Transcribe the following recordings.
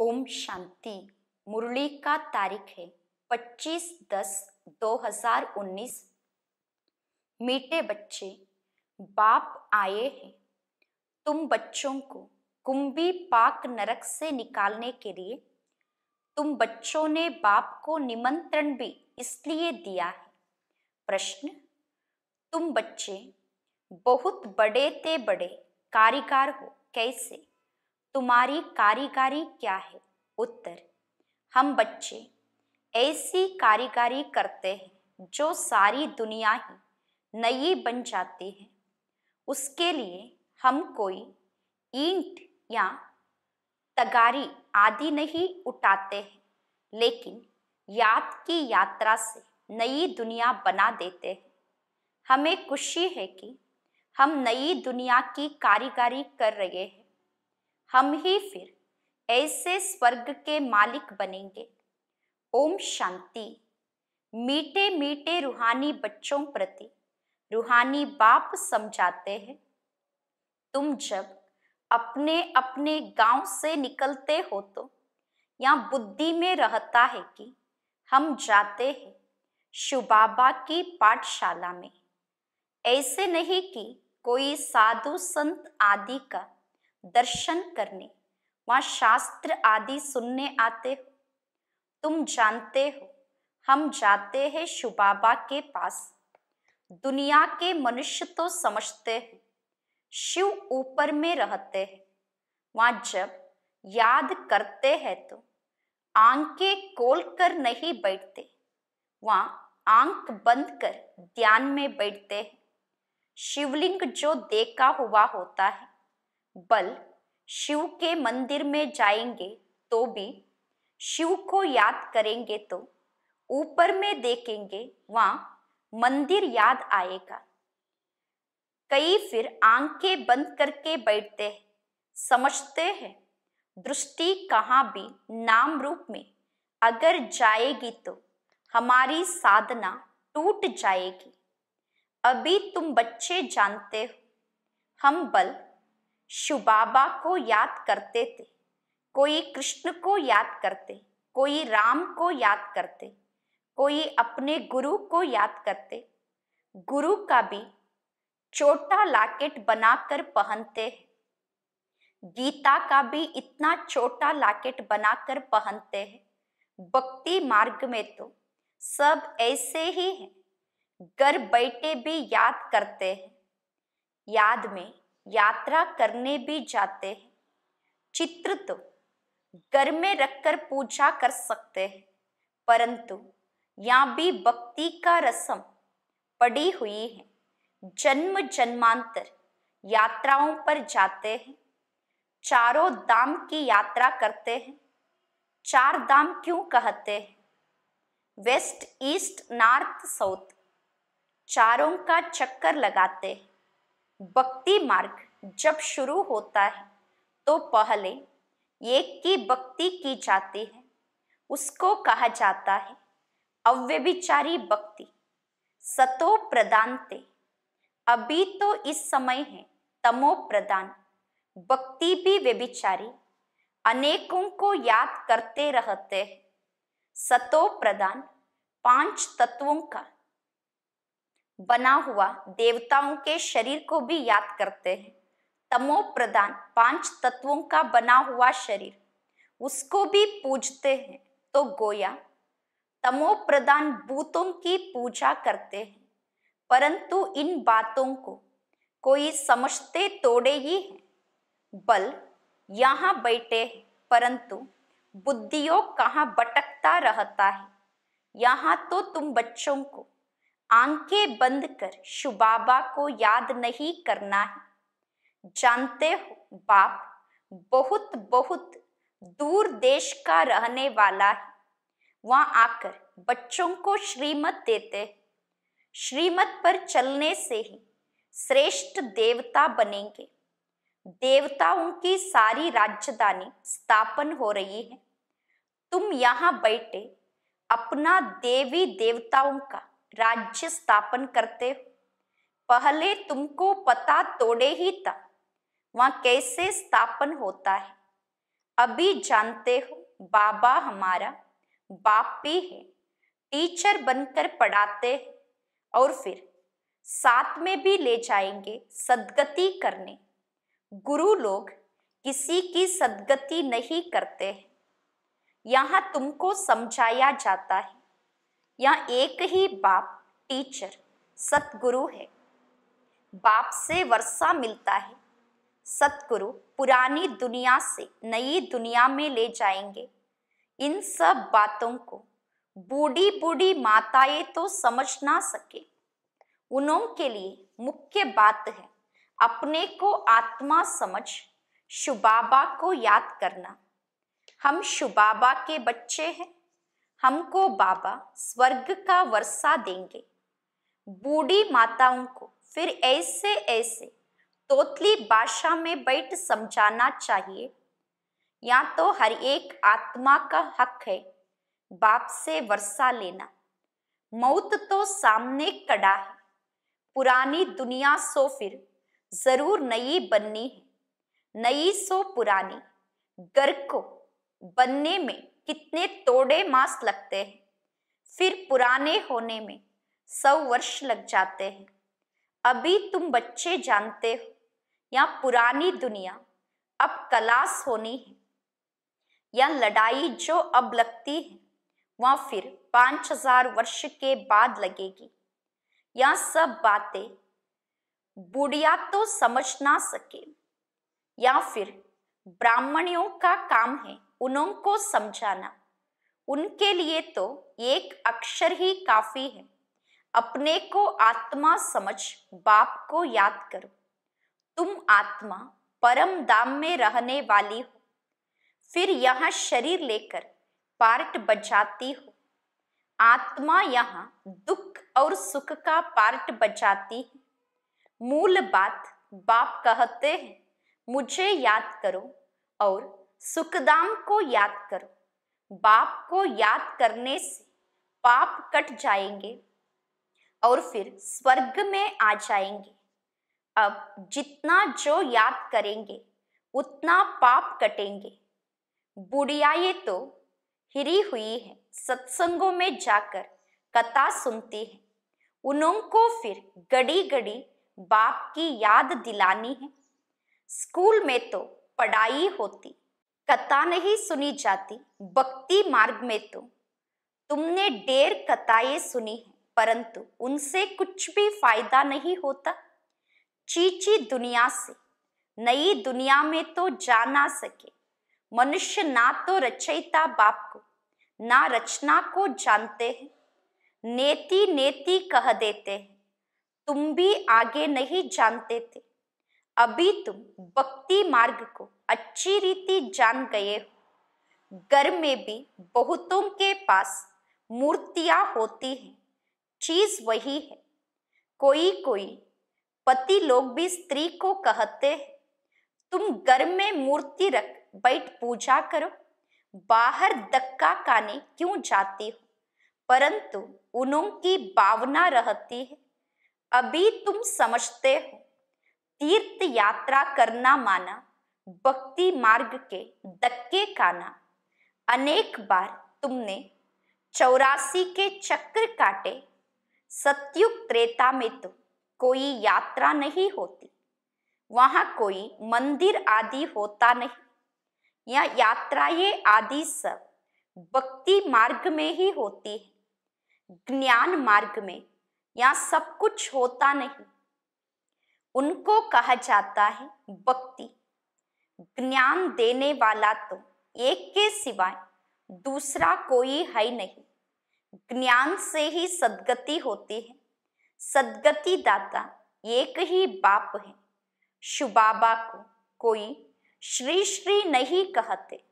ओम शांति मुरली का तारीख है 25 दस 2019 मीठे बच्चे बाप आए हैं तुम बच्चों को कुंभी पाक नरक से निकालने के लिए तुम बच्चों ने बाप को निमंत्रण भी इसलिए दिया है प्रश्न तुम बच्चे बहुत बड़े ते बड़े कारीगर हो कैसे तुम्हारी कारीगारी क्या है उत्तर हम बच्चे ऐसी कारीगारी करते हैं जो सारी दुनिया ही नई बन जाती है उसके लिए हम कोई ईंट या तगारी आदि नहीं उठाते हैं लेकिन याद की यात्रा से नई दुनिया बना देते हैं हमें खुशी है कि हम नई दुनिया की कारीगारी कर रहे हैं हम ही फिर ऐसे स्वर्ग के मालिक बनेंगे ओम शांति मीठे मीठे रूहानी बच्चों प्रति रूहानी बाप समझाते हैं तुम जब अपने अपने गांव से निकलते हो तो या बुद्धि में रहता है कि हम जाते हैं शुबाबा की पाठशाला में ऐसे नहीं कि कोई साधु संत आदि का दर्शन करने वहाँ शास्त्र आदि सुनने आते हो तुम जानते हो हम जाते हैं शुबाबा के पास दुनिया के मनुष्य तो समझते हैं शिव ऊपर में रहते हैं वहाँ जब याद करते हैं तो आंखें खोल कर नहीं बैठते वहाँ आंख बंद कर ध्यान में बैठते हैं शिवलिंग जो देखा हुआ होता है बल शिव के मंदिर में जाएंगे तो भी शिव को याद करेंगे तो ऊपर में देखेंगे वहां मंदिर याद आएगा कई फिर आंखें बंद करके बैठते हैं समझते हैं दृष्टि कहाँ भी नाम रूप में अगर जाएगी तो हमारी साधना टूट जाएगी अभी तुम बच्चे जानते हो हम बल शुबाबा को याद करते थे कोई कृष्ण को याद करते कोई राम को याद करते कोई अपने गुरु को याद करते गुरु का भी छोटा लाकेट बनाकर पहनते हैं गीता का भी इतना छोटा लाकेट बनाकर पहनते हैं भक्ति मार्ग में तो सब ऐसे ही हैं घर बैठे भी याद करते हैं याद में यात्रा करने भी जाते हैं चित्र तो घर में रखकर पूजा कर सकते हैं परंतु यहाँ भी भक्ति का रसम पड़ी हुई है जन्म जन्मांतर यात्राओं पर जाते हैं चारों धाम की यात्रा करते हैं चार धाम क्यों कहते हैं वेस्ट ईस्ट नॉर्थ साउथ चारों का चक्कर लगाते हैं भक्ति मार्ग जब शुरू होता है तो पहले एक की भक्ति की जाती है उसको कहा जाता है अव्यभिचारी भक्ति सतो प्रदानते अभी तो इस समय है तमो प्रदान भक्ति भी व्यभिचारी अनेकों को याद करते रहते हैं सतो प्रदान पांच तत्वों का बना हुआ देवताओं के शरीर को भी याद करते हैं तमो प्रदान पांच तत्वों का बना हुआ शरीर उसको भी पूजते हैं तो गोया तमो प्रदान भूतों की पूजा करते हैं परंतु इन बातों को कोई समझते तोड़े ही है बल यहाँ बैठे हैं परंतु बुद्धियों कहाँ भटकता रहता है यहाँ तो तुम बच्चों को आंखें बंद कर शुबाबा को याद नहीं करना है जानते हो बाप बहुत बहुत दूर देश का रहने वाला है वहां आकर बच्चों को श्रीमत देते श्रीमत पर चलने से ही श्रेष्ठ देवता बनेंगे देवताओं की सारी राजधानी स्थापन हो रही है तुम यहाँ बैठे अपना देवी देवताओं का राज्य स्थापन करते हो पहले तुमको पता तोड़े ही था वहां कैसे स्थापन होता है अभी जानते हो बाबा हमारा बापी है टीचर बनकर पढ़ाते हैं और फिर साथ में भी ले जाएंगे सदगति करने गुरु लोग किसी की सदगति नहीं करते हैं यहाँ तुमको समझाया जाता है यहाँ एक ही बाप टीचर सतगुरु है बाप से वर्षा मिलता है सतगुरु पुरानी दुनिया से नई दुनिया में ले जाएंगे इन सब बातों को बूढ़ी बूढ़ी माताएं तो समझ ना सके उनों के लिए मुख्य बात है अपने को आत्मा समझ शुबाबा को याद करना हम शुबाबा के बच्चे हैं हमको बाबा स्वर्ग का वर्षा देंगे बूढ़ी माताओं को फिर ऐसे ऐसे तोतली भाषा में बैठ समझाना चाहिए या तो हर एक आत्मा का हक है बाप से वर्षा लेना मौत तो सामने कड़ा है पुरानी दुनिया सो फिर जरूर नई बननी है नई सो पुरानी घर को बनने में कितने तोड़े मास लगते हैं फिर पुराने होने में सौ वर्ष लग जाते हैं अभी तुम बच्चे जानते हो या पुरानी दुनिया अब कलास होनी है या लड़ाई जो अब लगती है वह फिर पांच हजार वर्ष के बाद लगेगी या सब बातें बुढ़िया तो समझ ना सके या फिर ब्राह्मणियों का काम है उनको समझाना उनके लिए तो एक अक्षर ही काफी है अपने को आत्मा समझ बाप को याद करो तुम आत्मा परम दाम में रहने वाली हो फिर यहाँ शरीर लेकर पार्ट बजाती हो आत्मा यहाँ दुख और सुख का पार्ट बजाती है मूल बात बाप कहते हैं मुझे याद करो और सुखदाम को याद करो बाप को याद करने से पाप कट जाएंगे और फिर स्वर्ग में आ जाएंगे अब जितना जो याद करेंगे उतना पाप कटेंगे ये तो हिरी हुई है सत्संगों में जाकर कथा सुनती है उनको फिर गड़ी गड़ी बाप की याद दिलानी है स्कूल में तो पढ़ाई होती कथा नहीं सुनी जाती भक्ति मार्ग में तो तुमने ढेर कथाएं सुनी है परंतु उनसे कुछ भी फायदा नहीं होता चीची दुनिया से नई दुनिया में तो जा ना सके मनुष्य ना तो रचयिता बाप को ना रचना को जानते हैं नेति नेति कह देते हैं तुम भी आगे नहीं जानते थे अभी तुम भक्ति मार्ग को अच्छी रीति जान गए हो घर में भी बहुतों के पास मूर्तियां होती हैं चीज वही है कोई कोई पति लोग भी स्त्री को कहते हैं तुम घर में मूर्ति रख बैठ पूजा करो बाहर धक्का खाने क्यों जाती हो परंतु उनों की भावना रहती है अभी तुम समझते हो तीर्थ यात्रा करना माना भक्ति मार्ग के धक्के काना अनेक बार तुमने चौरासी के चक्र काटे सत्युग त्रेता में तो कोई यात्रा नहीं होती वहाँ कोई मंदिर आदि होता नहीं या यात्राएं आदि सब भक्ति मार्ग में ही होती है ज्ञान मार्ग में या सब कुछ होता नहीं उनको कहा जाता है भक्ति ज्ञान देने वाला तो एक के सिवाय दूसरा कोई है नहीं ज्ञान से ही सदगति होती है सदगति दाता एक ही बाप है शुबाबा को कोई श्री श्री नहीं कहते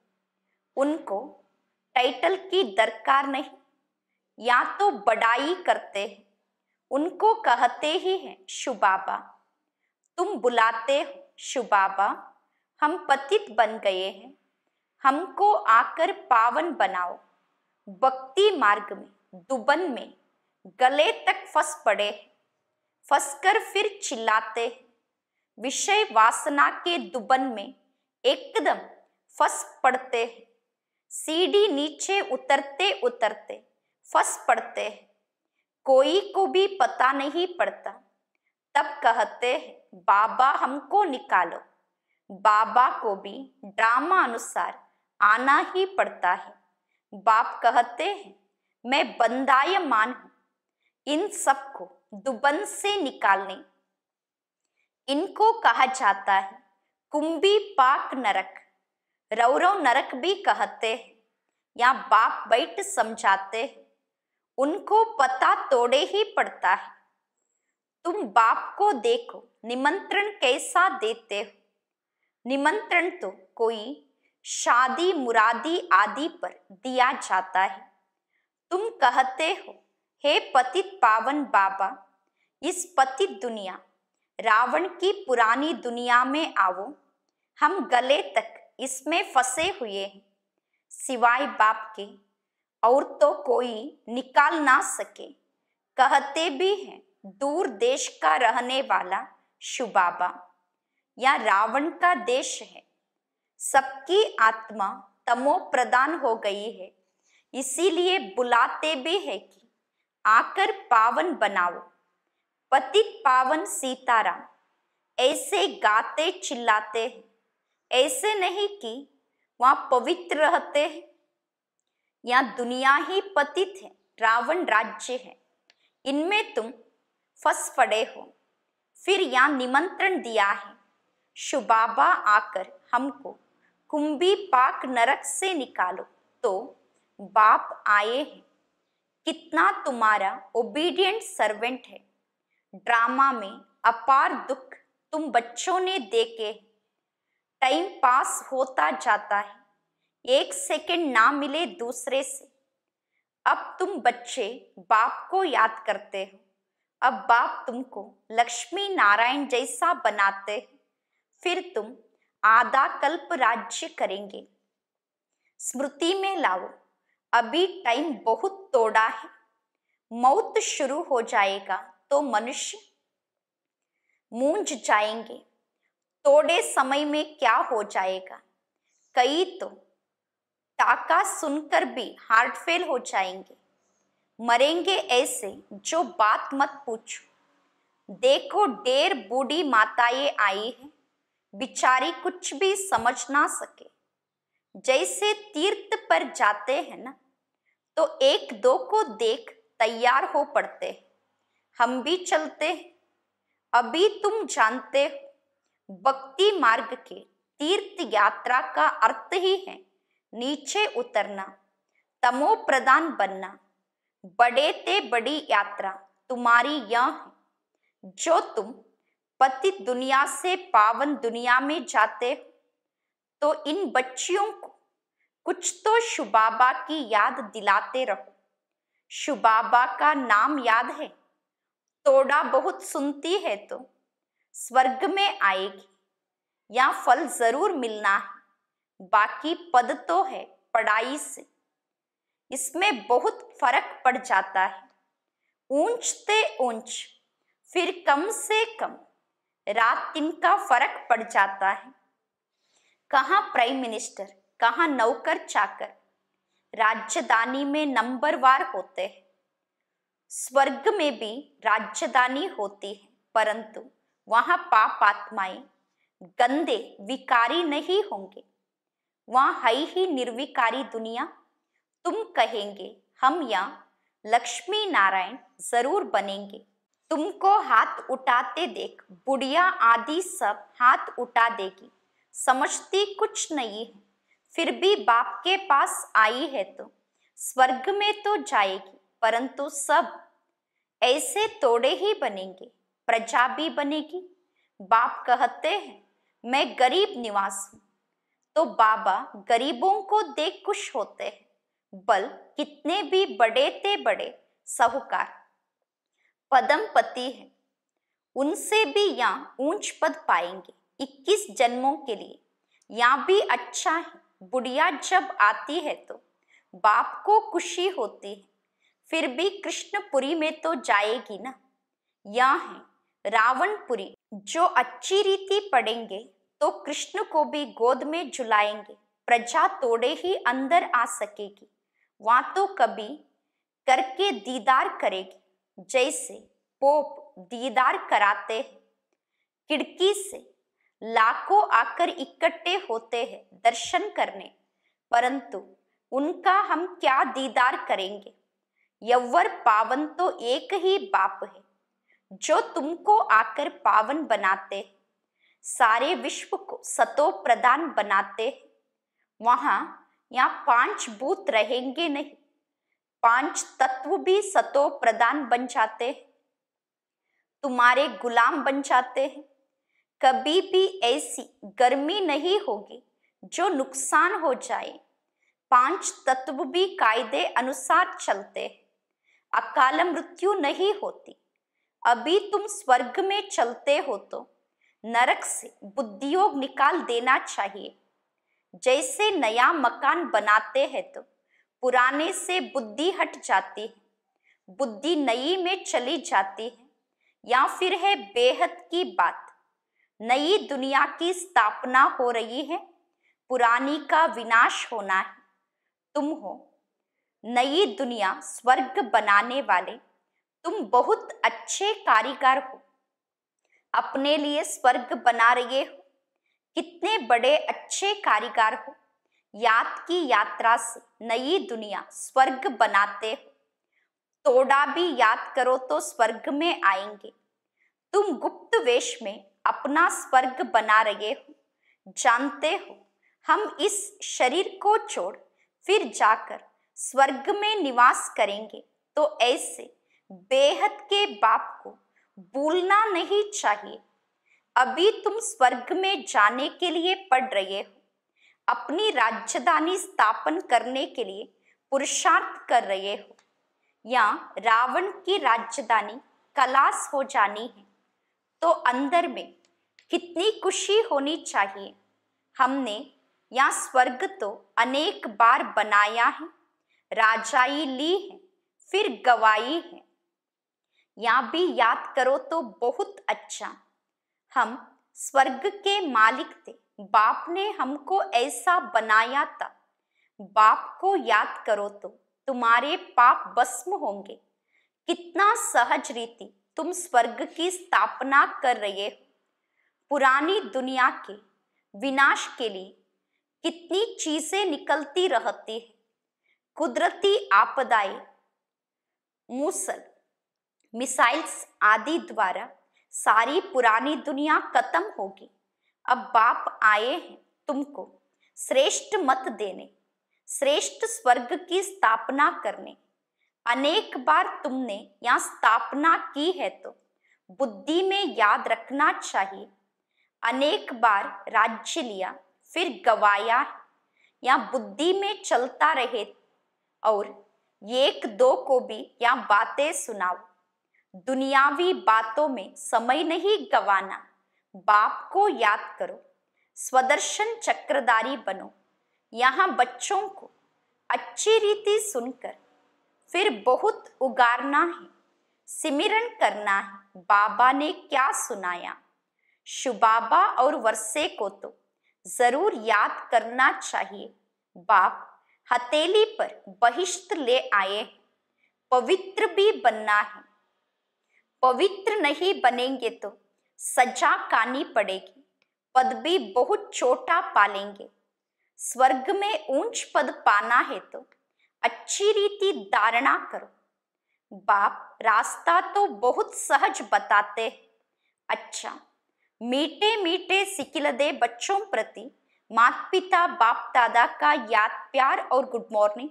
उनको टाइटल की दरकार नहीं या तो बड़ाई करते हैं उनको कहते ही हैं शुबाबा तुम बुलाते हो शुबाबा हम पतित बन गए हैं हमको आकर पावन बनाओ भक्ति मार्ग में दुबन में गले तक फंस पड़े कर फिर चिल्लाते विषय वासना के दुबन में एकदम फंस पड़ते हैं सीढ़ी नीचे उतरते उतरते फंस पड़ते हैं कोई को भी पता नहीं पड़ता तब कहते हैं बाबा हमको निकालो बाबा को भी ड्रामा अनुसार आना ही पड़ता है बाप कहते हैं मैं बंदायमान हूं इन सबको दुबन से निकालने इनको कहा जाता है कुंभी पाक नरक रौरव नरक भी कहते हैं या बाप बैठ समझाते हैं उनको पता तोड़े ही पड़ता है तुम बाप को देखो निमंत्रण कैसा देते हो निमंत्रण तो कोई शादी मुरादी आदि पर दिया जाता है तुम कहते हो हे पतित पावन बाबा इस पतित दुनिया रावण की पुरानी दुनिया में आओ हम गले तक इसमें फंसे हुए हैं सिवाय बाप के और तो कोई निकाल ना सके कहते भी हैं दूर देश का रहने वाला शुबाबा या रावण का देश है सबकी आत्मा तमो प्रदान हो गई है इसीलिए बुलाते भी है कि आकर पावन बनाओ पतित पावन सीताराम ऐसे गाते चिल्लाते हैं ऐसे नहीं कि वहाँ पवित्र रहते हैं या दुनिया ही पतित है रावण राज्य है इनमें तुम फंस पड़े हो फिर यहाँ निमंत्रण दिया है शुबाबा आकर हमको कुंभी पाक नरक से निकालो तो बाप आए हैं कितना तुम्हारा ओबीडियंट सर्वेंट है ड्रामा में अपार दुख तुम बच्चों ने देखे टाइम पास होता जाता है एक सेकंड ना मिले दूसरे से अब तुम बच्चे बाप को याद करते हो अब बाप तुमको लक्ष्मी नारायण जैसा बनाते फिर तुम आधा कल्प राज्य करेंगे स्मृति में लाओ अभी टाइम बहुत तोड़ा है मौत शुरू हो जाएगा तो मनुष्य मूंझ जाएंगे थोड़े समय में क्या हो जाएगा कई तो टाका सुनकर भी हार्ट फेल हो जाएंगे मरेंगे ऐसे जो बात मत पूछो देखो डेर बूढ़ी माताएं आई है बिचारी कुछ भी समझ ना सके जैसे तीर्थ पर जाते हैं ना तो एक दो को देख तैयार हो पड़ते हम भी चलते अभी तुम जानते हो भक्ति मार्ग के तीर्थ यात्रा का अर्थ ही है नीचे उतरना तमो प्रदान बनना बड़े ते बड़ी यात्रा तुम्हारी यह है जो तुम पति दुनिया से पावन दुनिया में जाते हो तो इन बच्चियों को कुछ तो शुबाबा की याद दिलाते रहो शुबाबा का नाम याद है तोड़ा बहुत सुनती है तो स्वर्ग में आएगी या फल जरूर मिलना है बाकी पद तो है पढ़ाई से इसमें बहुत फर्क पड़ जाता है ऊंच से ऊंच फिर कम से कम रात दिन का फर्क पड़ जाता है कहा प्राइम मिनिस्टर कहा नौकर चाकर राजधानी में वार होते हैं स्वर्ग में भी राजधानी होती है परंतु वहां पाप आत्माएं गंदे विकारी नहीं होंगे वहां है ही निर्विकारी दुनिया तुम कहेंगे हम यहाँ लक्ष्मी नारायण जरूर बनेंगे तुमको हाथ उठाते देख बुढ़िया आदि सब हाथ उठा देगी समझती कुछ नहीं है फिर भी बाप के पास आई है तो स्वर्ग में तो जाएगी परंतु सब ऐसे तोड़े ही बनेंगे प्रजा भी बनेगी बाप कहते हैं मैं गरीब निवास हूँ तो बाबा गरीबों को देख खुश होते हैं बल कितने भी बड़े ते बड़े साहूकार पदम पति है उनसे भी यहाँ ऊंच पद पाएंगे 21 जन्मों के लिए यहाँ भी अच्छा है बुढ़िया जब आती है तो बाप को खुशी होती है फिर भी कृष्णपुरी में तो जाएगी ना यहाँ है रावणपुरी जो अच्छी रीति पढ़ेंगे तो कृष्ण को भी गोद में झुलाएंगे प्रजा तोड़े ही अंदर आ सकेगी वहां तो कभी करके दीदार करेगी जैसे पोप दीदार कराते हैं खिड़की से लाखों आकर इकट्ठे होते हैं दर्शन करने परंतु उनका हम क्या दीदार करेंगे यवर पावन तो एक ही बाप है जो तुमको आकर पावन बनाते सारे विश्व को सतो प्रदान बनाते वहां यहाँ पांच भूत रहेंगे नहीं पांच तत्व भी सतो प्रदान बन जाते हैं तुम्हारे गुलाम बन जाते हैं कभी भी ऐसी गर्मी नहीं होगी जो नुकसान हो जाए पांच तत्व भी कायदे अनुसार चलते हैं अकाल मृत्यु नहीं होती अभी तुम स्वर्ग में चलते हो तो नरक से बुद्धियोग निकाल देना चाहिए जैसे नया मकान बनाते हैं तो पुराने से बुद्धि हट जाती है बुद्धि नई में चली जाती है या फिर है बेहद की बात नई दुनिया की स्थापना हो रही है पुरानी का विनाश होना है तुम हो नई दुनिया स्वर्ग बनाने वाले तुम बहुत अच्छे कारीगर हो अपने लिए स्वर्ग बना रहे हो कितने बड़े अच्छे कारीगर हो याद की यात्रा से नई दुनिया स्वर्ग बनाते हो तोड़ा भी याद करो तो स्वर्ग में आएंगे तुम गुप्त वेश में अपना स्वर्ग बना रहे हो जानते हो हम इस शरीर को छोड़ फिर जाकर स्वर्ग में निवास करेंगे तो ऐसे बेहद के बाप को भूलना नहीं चाहिए अभी तुम स्वर्ग में जाने के लिए पढ़ रहे हो अपनी राजधानी स्थापन करने के लिए पुरुषार्थ कर रहे हो या रावण की राजधानी कलाश हो जानी है तो अंदर में कितनी खुशी होनी चाहिए हमने यहाँ स्वर्ग तो अनेक बार बनाया है राजाई ली है फिर गवाई है यहाँ भी याद करो तो बहुत अच्छा हम स्वर्ग के मालिक थे बाप ने हमको ऐसा बनाया था बाप को याद करो तो तुम्हारे पाप भस्म होंगे कितना सहज रीति तुम स्वर्ग की स्थापना कर रहे हो पुरानी दुनिया के विनाश के लिए कितनी चीजें निकलती रहती है कुदरती आपदाएं मूसल मिसाइल्स आदि द्वारा सारी पुरानी दुनिया खत्म होगी अब बाप आए हैं तुमको श्रेष्ठ मत देने श्रेष्ठ स्वर्ग की स्थापना करने अनेक बार तुमने यहाँ स्थापना की है तो बुद्धि में याद रखना चाहिए अनेक बार राज्य लिया फिर गवाया या बुद्धि में चलता रहे और एक दो को भी यहाँ बातें सुनाओ दुनियावी बातों में समय नहीं गवाना बाप को याद करो स्वदर्शन चक्रधारी बनो यहाँ बच्चों को अच्छी रीति सुनकर फिर बहुत उगारना है सिमिरन करना है बाबा ने क्या सुनाया शुबाबा और वर्षे को तो जरूर याद करना चाहिए बाप हथेली पर बहिष्ट ले आए पवित्र भी बनना है पवित्र नहीं बनेंगे तो सजा कानी पड़ेगी भी बहुत छोटा पालेंगे स्वर्ग में ऊंच पद पाना है तो अच्छी रीति धारणा करो बाप रास्ता तो बहुत सहज बताते अच्छा मीठे मीठे दे बच्चों प्रति माता पिता बाप दादा का याद प्यार और गुड मॉर्निंग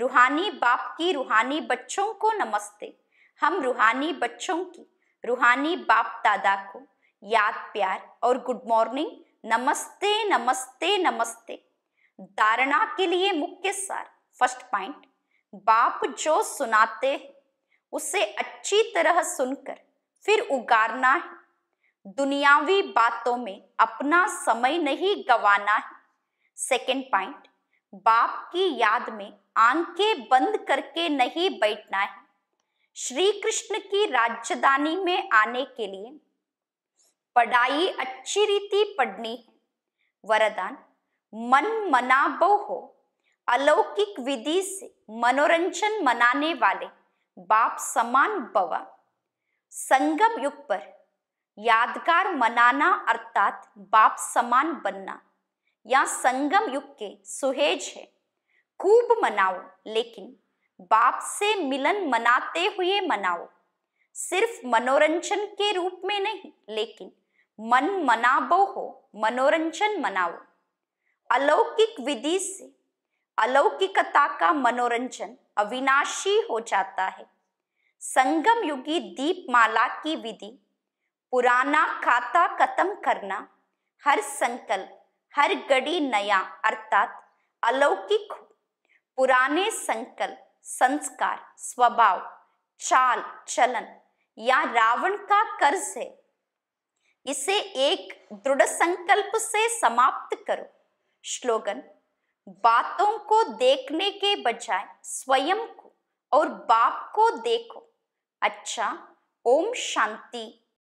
रूहानी बाप की रूहानी बच्चों को नमस्ते हम रूहानी बच्चों की रूहानी बाप दादा को याद प्यार और गुड मॉर्निंग नमस्ते नमस्ते नमस्ते धारणा के लिए मुख्य सार फर्स्ट पॉइंट बाप जो सुनाते हैं उसे अच्छी तरह सुनकर फिर उगारना है दुनियावी बातों में अपना समय नहीं गवाना है सेकेंड पॉइंट बाप की याद में आंखें बंद करके नहीं बैठना है श्री कृष्ण की राजधानी में आने के लिए पढ़ाई अच्छी रीति पढ़नी है वरदान मन मनाबो हो अलौकिक विधि से मनोरंजन मनाने वाले बाप समान बवा संगम युग पर यादगार मनाना अर्थात बाप समान बनना या संगम युग के सुहेज है खूब मनाओ लेकिन बाप से मिलन मनाते हुए मनाओ सिर्फ मनोरंजन के रूप में नहीं लेकिन मन मनाबो हो मनोरंजन मनाओ अलौकिक विधि से अलौकिकता का मनोरंजन अविनाशी हो जाता है संगम युगी दीपमाला की विधि पुराना खाता खत्म करना हर संकल्प हर घड़ी नया अर्थात अलौकिक पुराने संकल्प संस्कार स्वभाव चाल चलन या रावण का कर्ज है इसे एक दृढ़ संकल्प से समाप्त करो स्लोगन बातों को देखने के बजाय स्वयं को और बाप को देखो अच्छा ओम शांति